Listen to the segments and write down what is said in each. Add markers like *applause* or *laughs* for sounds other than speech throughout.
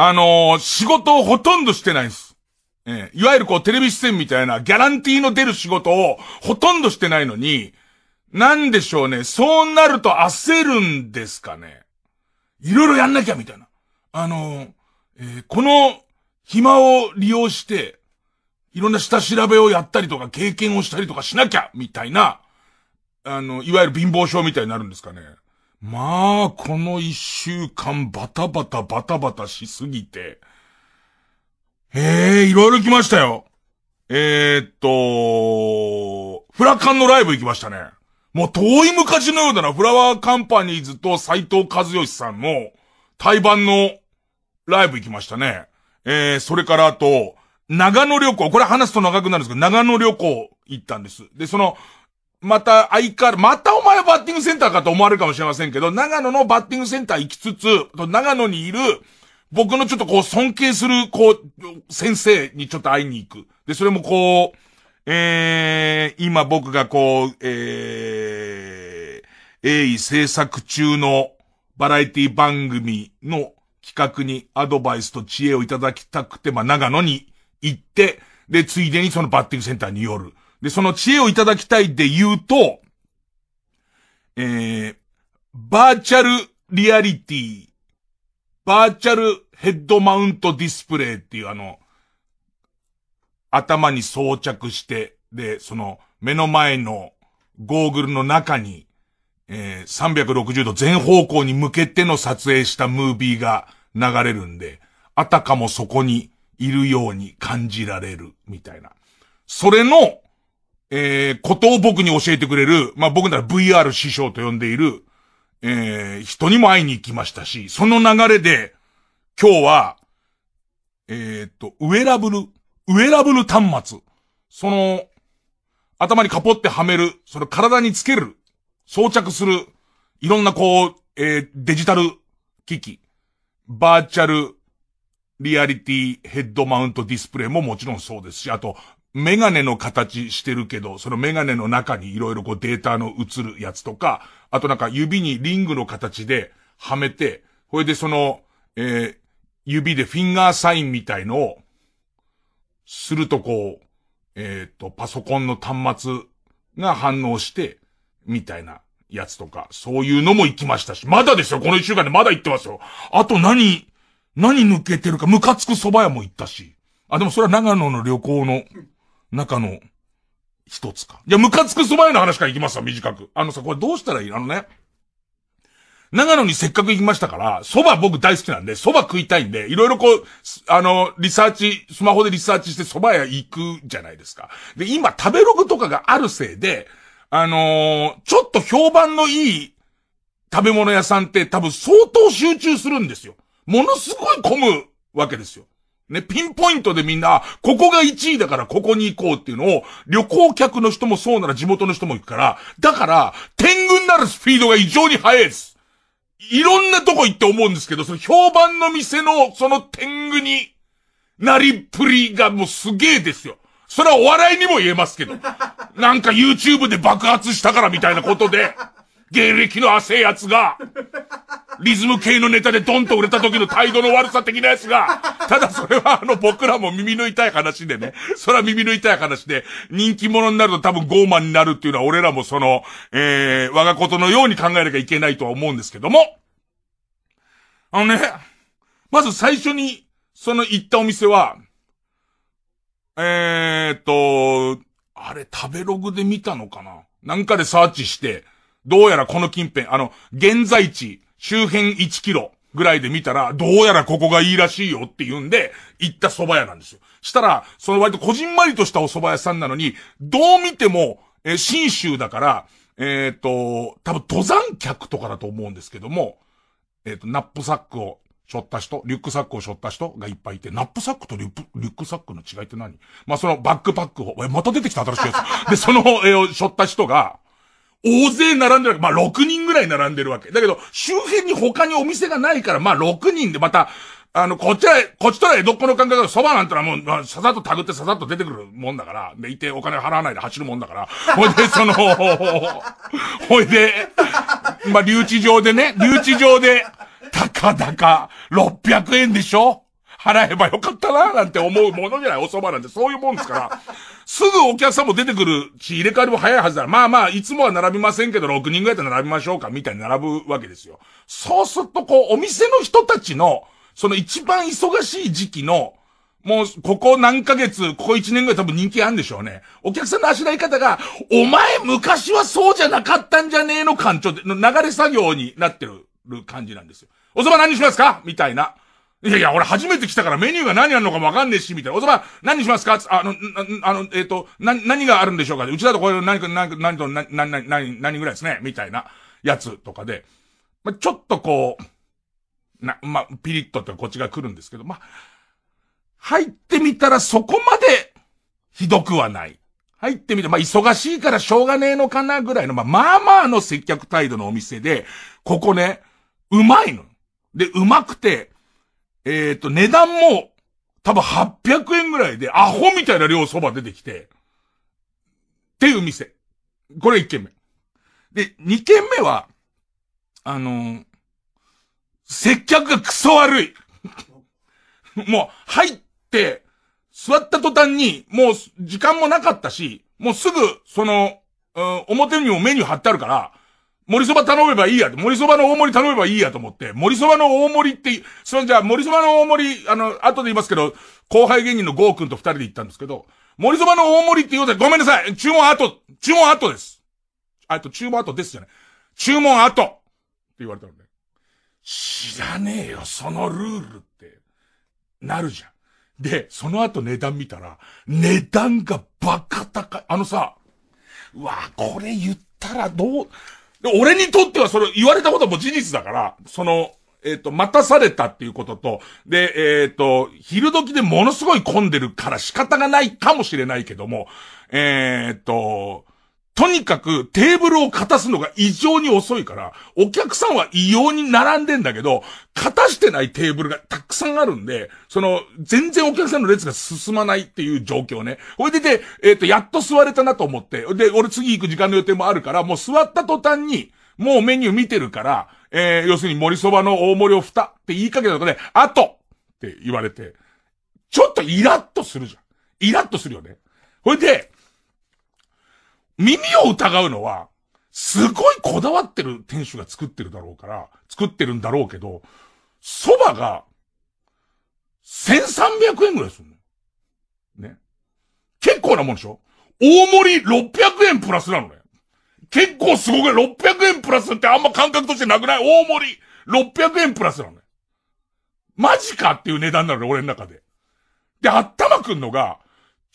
あのー、仕事をほとんどしてないんです。えー、いわゆるこう、テレビ出演みたいな、ギャランティーの出る仕事を、ほとんどしてないのに、なんでしょうね、そうなると焦るんですかね。いろいろやんなきゃ、みたいな。あのー、えー、この、暇を利用して、いろんな下調べをやったりとか、経験をしたりとかしなきゃ、みたいな、あの、いわゆる貧乏症みたいになるんですかね。まあ、この一週間バタバタバタバタしすぎて。ええー、いろいろ来ましたよ。えー、っと、フラカンのライブ行きましたね。もう遠い昔のようだな、フラワーカンパニーズと斎藤和義さんの対バンのライブ行きましたね。えー、それからあと、長野旅行、これ話すと長くなるんですけど、長野旅行行ったんです。で、その、また相変わら、またお前はバッティングセンターかと思われるかもしれませんけど、長野のバッティングセンター行きつつ、長野にいる、僕のちょっとこう尊敬する、こう、先生にちょっと会いに行く。で、それもこう、えー、今僕がこう、えー、鋭意制作中のバラエティ番組の企画にアドバイスと知恵をいただきたくて、まあ長野に行って、で、ついでにそのバッティングセンターに寄る。で、その知恵をいただきたいで言うと、えー、バーチャルリアリティ、バーチャルヘッドマウントディスプレイっていうあの、頭に装着して、で、その目の前のゴーグルの中に、えー、360度全方向に向けての撮影したムービーが流れるんで、あたかもそこにいるように感じられる、みたいな。それの、えー、ことを僕に教えてくれる、まあ、僕なら VR 師匠と呼んでいる、えー、人にも会いに行きましたし、その流れで、今日は、えー、っと、ウェラブル、ウェラブル端末。その、頭にカポってはめる、その体につける、装着する、いろんなこう、えー、デジタル機器、バーチャル、リアリティヘッドマウントディスプレイももちろんそうですし、あと、メガネの形してるけど、そのメガネの中にいろいろこうデータの映るやつとか、あとなんか指にリングの形ではめて、これでその、えー、指でフィンガーサインみたいのを、するとこう、えっ、ー、と、パソコンの端末が反応して、みたいなやつとか、そういうのも行きましたし、まだですよ、この一週間でまだ行ってますよ。あと何、何抜けてるか、ムカつく蕎麦屋も行ったし。あ、でもそれは長野の旅行の中の一つか。じゃ、ムカつくそば屋の話から行きますわ、短く。あのさ、これどうしたらいいあのね。長野にせっかく行きましたから、蕎麦僕大好きなんで、蕎麦食いたいんで、いろいろこう、あの、リサーチ、スマホでリサーチして蕎麦屋行くじゃないですか。で、今食べログとかがあるせいで、あのー、ちょっと評判のいい食べ物屋さんって多分相当集中するんですよ。ものすごい混むわけですよ。ね、ピンポイントでみんな、ここが1位だからここに行こうっていうのを、旅行客の人もそうなら地元の人も行くから、だから、天狗になるスピードが異常に速いです。いろんなとこ行って思うんですけど、その評判の店の、その天狗になりっぷりがもうすげえですよ。それはお笑いにも言えますけど。なんか YouTube で爆発したからみたいなことで。芸歴の汗やつが、リズム系のネタでドンと売れた時の態度の悪さ的なやつが、ただそれはあの僕らも耳の痛い話でね、それは耳の痛い話で、人気者になると多分傲慢になるっていうのは俺らもその、えー、我がことのように考えなきゃいけないとは思うんですけども、あのね、まず最初に、その行ったお店は、えーっと、あれ食べログで見たのかななんかでサーチして、どうやらこの近辺、あの、現在地、周辺1キロぐらいで見たら、どうやらここがいいらしいよって言うんで、行った蕎麦屋なんですよ。したら、その割とこじんまりとしたお蕎麦屋さんなのに、どう見ても、え新州だから、えっ、ー、と、多分登山客とかだと思うんですけども、えっ、ー、と、ナップサックを背負った人、リュックサックを背負った人がいっぱいいて、ナップサックとリュック、リュックサックの違いって何まあ、そのバックパックを、え、また出てきた新しいやつ。で、その、えー、背負った人が、大勢並んでるわけ。まあ、6人ぐらい並んでるわけ。だけど、周辺に他にお店がないから、まあ、6人でまた、あの、こっちは、こっちとら江戸っ子の感覚だ蕎麦なんてのはもう、まあ、ささっとたぐってささっと出てくるもんだから、で、いてお金払わないで走るもんだから、ほいで、その、*laughs* ほいで、まあ、留置場でね、留置場で、たかだか、600円でしょ払えばよかったな、なんて思うものじゃない、お蕎麦なんて、そういうもんですから。すぐお客さんも出てくるし、入れ替わりも早いはずだ。まあまあ、いつもは並びませんけど、6人ぐらいで並びましょうか、みたいに並ぶわけですよ。そうすると、こう、お店の人たちの、その一番忙しい時期の、もう、ここ何ヶ月、ここ1年ぐらい多分人気あるんでしょうね。お客さんのあしらい方が、お前昔はそうじゃなかったんじゃねえの感情で、流れ作業になってる感じなんですよ。おそば何にしますかみたいな。いやいや、俺初めて来たからメニューが何あるのかもわかんねえし、みたいな。おそば、何しますかあの、あの、えっ、ー、と、な、何があるんでしょうかうちだとこれ何か、何か、何と、何、何、何、何ぐらいですねみたいなやつとかで。まあ、ちょっとこう、な、まあ、ピリッとってこっちが来るんですけど、まあ、入ってみたらそこまで、ひどくはない。入ってみて、まあ、忙しいからしょうがねえのかなぐらいの、まあ、まあまあの接客態度のお店で、ここね、うまいの。で、うまくて、えっ、ー、と、値段も、多分800円ぐらいで、アホみたいな量そば出てきて、っていう店。これ1軒目。で、2軒目は、あのー、接客がクソ悪い。*laughs* もう、入って、座った途端に、もう、時間もなかったし、もうすぐ、その、表にもメニュー貼ってあるから、森そば頼めばいいや。森そばの大盛り頼めばいいやと思って。森そばの大盛りって、そのじゃあ森そばの大盛り、あの、後で言いますけど、後輩芸人のゴー君と二人で行ったんですけど、森そばの大盛りって言うて、ごめんなさい注文後注文後です。あと、注文後ですじゃない。注文後って言われたので、ね。知らねえよ、そのルールって。なるじゃん。で、その後値段見たら、値段がバカ高い。あのさ、うわ、これ言ったらどう、で、俺にとってはそれ言われたことも事実だから、その、えっ、ー、と、待たされたっていうことと、で、えっ、ー、と、昼時でものすごい混んでるから仕方がないかもしれないけども、えっ、ー、と、とにかくテーブルを片たすのが異常に遅いから、お客さんは異様に並んでんだけど、片たしてないテーブルがたくさんあるんで、その、全然お客さんの列が進まないっていう状況ね。ほいでで、えっ、ー、と、やっと座れたなと思って、で、俺次行く時間の予定もあるから、もう座った途端に、もうメニュー見てるから、えー、要するに森そばの大盛りを蓋って言いかけたとこで、あとって言われて、ちょっとイラッとするじゃん。イラッとするよね。ほいで、耳を疑うのは、すごいこだわってる店主が作ってるだろうから、作ってるんだろうけど、蕎麦が、1300円ぐらいするの。ね。結構なもんでしょ大盛り600円プラスなのね。結構すごくない ?600 円プラスってあんま感覚としてなくない大盛り600円プラスなのね。マジかっていう値段なのね、俺の中で。で、頭くんのが、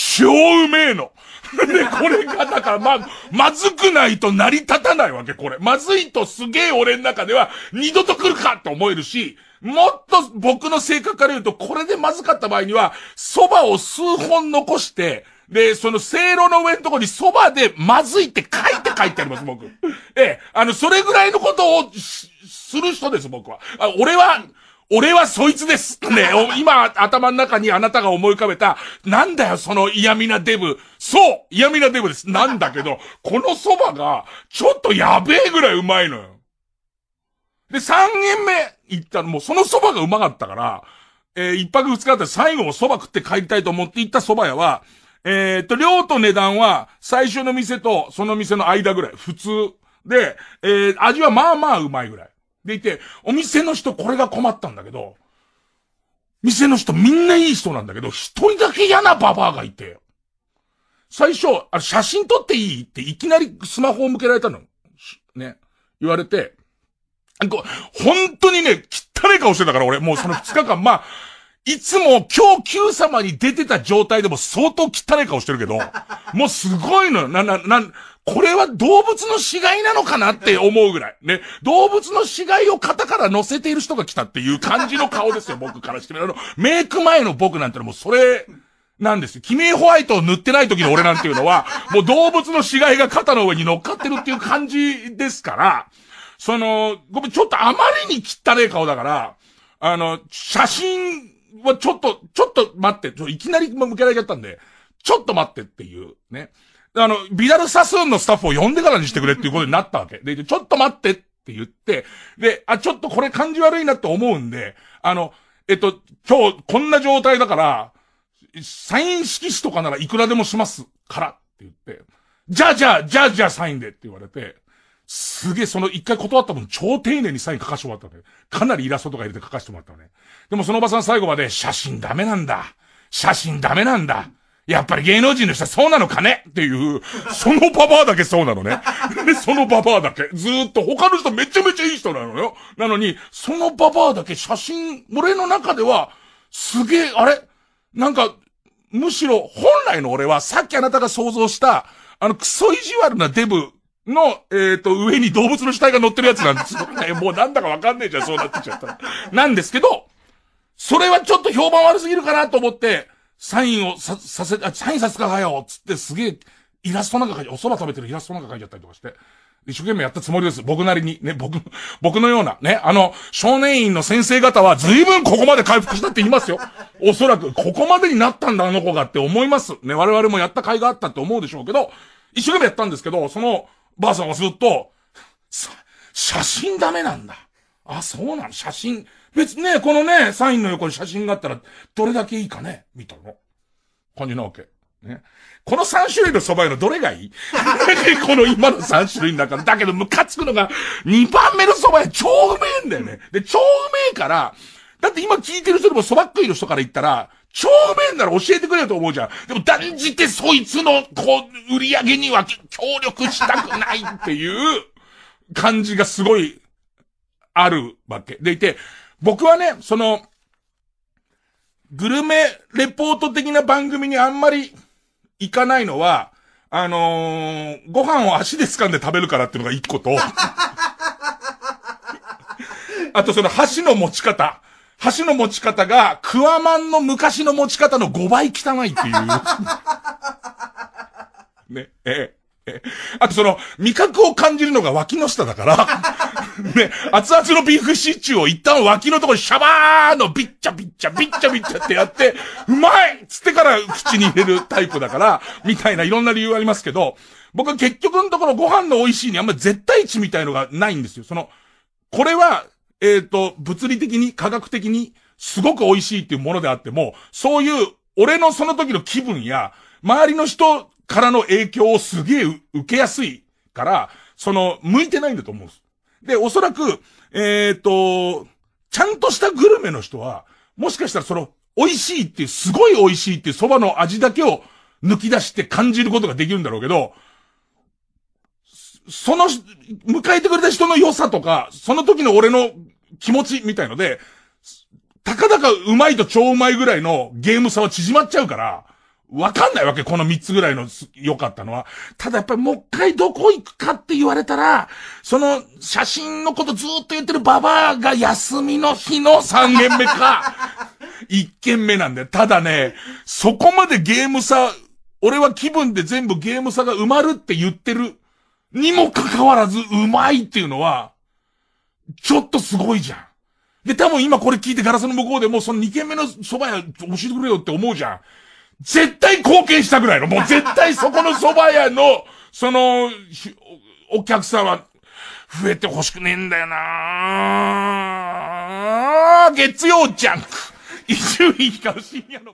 超うめえの。*laughs* で、これが、だから、ま、まずくないと成り立たないわけ、これ。まずいとすげえ俺の中では、二度と来るかって思えるし、もっと僕の性格から言うと、これでまずかった場合には、蕎麦を数本残して、で、その、せいろの上のところに蕎麦でまずいって書いて書いてあります、僕。ええ、あの、それぐらいのことをする人です、僕は。あ俺は、俺はそいつですね、今頭の中にあなたが思い浮かべた、なんだよその嫌味なデブ。そう嫌味なデブです。なんだけど、この蕎麦が、ちょっとやべえぐらいうまいのよ。で、3軒目行ったら、も、その蕎麦がうまかったから、えー、一泊二日だったら最後も蕎麦食って帰りたいと思って行った蕎麦屋は、えー、っと、量と値段は、最初の店とその店の間ぐらい。普通。で、えー、味はまあまあうまいぐらい。でいて、お店の人これが困ったんだけど、店の人みんないい人なんだけど、一人だけ嫌なババアがいて、最初、あ写真撮っていいっていきなりスマホを向けられたの。ね。言われて、本当にね、汚い顔してたから俺、もうその2 *laughs* 日間、まあ、いつも今日 Q 様に出てた状態でも相当汚い顔してるけど、もうすごいのよ。な、な、な、これは動物の死骸なのかなって思うぐらい。ね。動物の死骸を肩から乗せている人が来たっていう感じの顔ですよ、僕からしてみるの。メイク前の僕なんてのもうそれ、なんですよ。キホワイトを塗ってない時の俺なんていうのは、もう動物の死骸が肩の上に乗っかってるっていう感じですから、その、ごめん、ちょっとあまりに汚い顔だから、あの、写真はちょっと、ちょっと待って、いきなり向けられちゃったんで、ちょっと待ってっていう、ね。あの、ビダルサスーンのスタッフを呼んでからにしてくれっていうことになったわけ。で、ちょっと待ってって言って、で、あ、ちょっとこれ感じ悪いなって思うんで、あの、えっと、今日こんな状態だから、サイン色紙とかならいくらでもしますからって言って、じゃあじゃあ、じゃあじゃあサインでって言われて、すげえ、その一回断った分、超丁寧にサイン書かしてもらったね。かなりイラストとか入れて書かしてもらったね。でもそのおばさん最後まで、写真ダメなんだ。写真ダメなんだ。やっぱり芸能人の人はそうなのかねっていう、そのババアだけそうなのね。*laughs* そのババアだけ。ずーっと他の人めちゃめちゃいい人なのよ。なのに、そのババアだけ写真、俺の中では、すげえ、あれなんか、むしろ本来の俺はさっきあなたが想像した、あのクソ意地悪なデブの、えっ、ー、と、上に動物の死体が乗ってるやつなんですよ。*laughs* もうなんだかわかんねえじゃん、そうなってきちゃったなんですけど、それはちょっと評判悪すぎるかなと思って、サインをさ、させ、あ、サインさせたはよつってすげえ、イラストなんか書いて、お麦食べてるイラストなんか書いちゃったりとかして。一生懸命やったつもりです。僕なりに。ね、僕、僕のような、ね、あの、少年院の先生方は随分ここまで回復したって言いますよ。おそらく、ここまでになったんだ、あの子がって思います。ね、我々もやった甲斐があったって思うでしょうけど、一生懸命やったんですけど、その、ばあさんはずっと、写真ダメなんだ。あ、そうなの写真。別にね、このね、サインの横に写真があったら、どれだけいいかね見たの。感じなわけ。ね。この3種類の蕎麦屋のどれがいい *laughs* この今の3種類の中だけどムカつくのが、2番目の蕎麦屋超うめえんだよね。で、超うめえから、だって今聞いてる人でも蕎麦食いの人から言ったら、超うめえんなら教えてくれよと思うじゃん。でも断じてそいつの、こう、売り上げには協力したくないっていう感じがすごいあるわけ。でいて、僕はね、その、グルメレポート的な番組にあんまり行かないのは、あのー、ご飯を足で掴んで食べるからっていうのが一個と、*laughs* あとその箸の持ち方。箸の持ち方が、クワマンの昔の持ち方の5倍汚いっていう。*laughs* ね、ええ。あとその、味覚を感じるのが脇の下だから *laughs* ね、熱々のビーフシチューを一旦脇のところにシャバーのビッチャビッチャビッチャビッチャってやって、うまいつってから口に入れるタイプだから、みたいないろんな理由ありますけど、僕は結局のところご飯の美味しいにあんま絶対値みたいのがないんですよ。その、これは、えっ、ー、と、物理的に、科学的に、すごく美味しいっていうものであっても、そういう、俺のその時の気分や、周りの人からの影響をすげえ受けやすいから、その、向いてないんだと思うんです。で、おそらく、えっ、ー、と、ちゃんとしたグルメの人は、もしかしたらその、美味しいっていう、すごい美味しいっていう蕎麦の味だけを抜き出して感じることができるんだろうけど、その、迎えてくれた人の良さとか、その時の俺の気持ちみたいので、たかだかうまいと超うまいぐらいのゲーム差は縮まっちゃうから、わかんないわけ、この3つぐらいの良かったのは。ただやっぱりもう一回どこ行くかって言われたら、その写真のことずっと言ってるババアが休みの日の3軒目か、1 *laughs* 軒目なんだよ。ただね、そこまでゲーム差、俺は気分で全部ゲーム差が埋まるって言ってる、にもかかわらずうまいっていうのは、ちょっとすごいじゃん。で、多分今これ聞いてガラスの向こうでもうその2軒目の蕎麦屋教えてくれよって思うじゃん。絶対貢献したくないの。*laughs* もう絶対そこの蕎麦屋の、その、お客さんは、増えて欲しくねえんだよな月曜ジャンク。伊集院光深夜の。